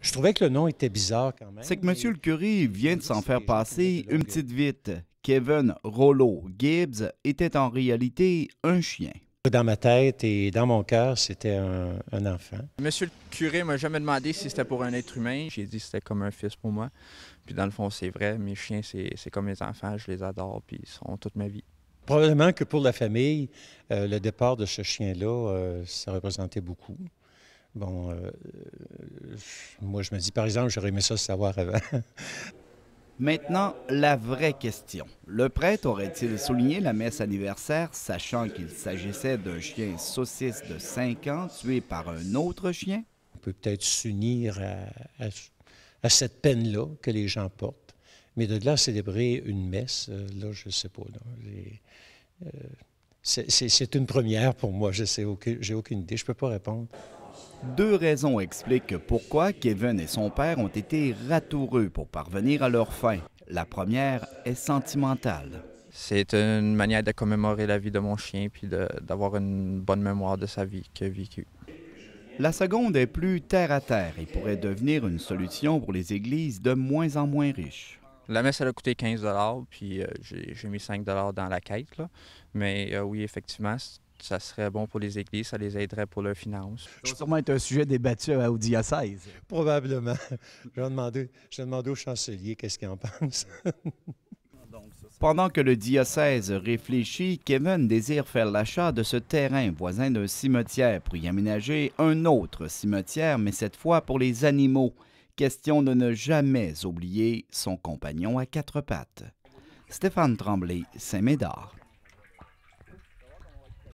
Je trouvais que le nom était bizarre quand même. C'est que M. le curé vient de s'en faire passer une petite euh, vite. Kevin Rollo Gibbs était en réalité un chien. Dans ma tête et dans mon cœur, c'était un, enfant. Monsieur le curé m'a jamais demandé si c'était pour un être humain. J'ai dit que c'était comme un fils pour moi. Puis dans le fond, c'est vrai. Mes chiens, c'est comme mes enfants. Je les adore. Puis ils sont toute ma vie. Probablement que pour la famille, euh, le départ de ce chien-là, euh, ça représentait beaucoup. Bon, euh, euh, moi, je me dis, par exemple, j'aurais aimé ça savoir avant. Maintenant, la vraie question. Le prêtre aurait-il souligné la messe anniversaire, sachant qu'il s'agissait d'un chien saucisse de 5 ans tué par un autre chien? On peut peut-être s'unir à, cette peine-là que les gens portent. Mais de là célébrer une messe, euh, là, je ne sais pas. c'est une première pour moi. Je n'ai aucune, aucune idée. Je ne peux pas répondre. Deux raisons expliquent pourquoi Kevin et son père ont été ratoureux pour parvenir à leur fin. La première est sentimentale. C'est une manière de commémorer la vie de mon chien puis d'avoir une bonne mémoire de sa vie qu'il a vécue. La seconde est plus terre à terre et pourrait devenir une solution pour les églises de moins en moins riches. La messe, elle a coûté 15 puis euh, j'ai mis 5 dans la quête. Mais euh, oui, effectivement, ça serait bon pour les églises, ça les aiderait pour leurs finances. Ça va sûrement être un sujet débattu au diocèse. Probablement. Je vais demander, je vais demander au chancelier qu'est-ce qu'il en pense. Pendant que le diocèse réfléchit, Kevin désire faire l'achat de ce terrain voisin d'un cimetière pour y aménager un autre cimetière, mais cette fois pour les animaux. Question de ne jamais oublier son compagnon à quatre pattes. Stéphane Tremblay, Saint-Médard.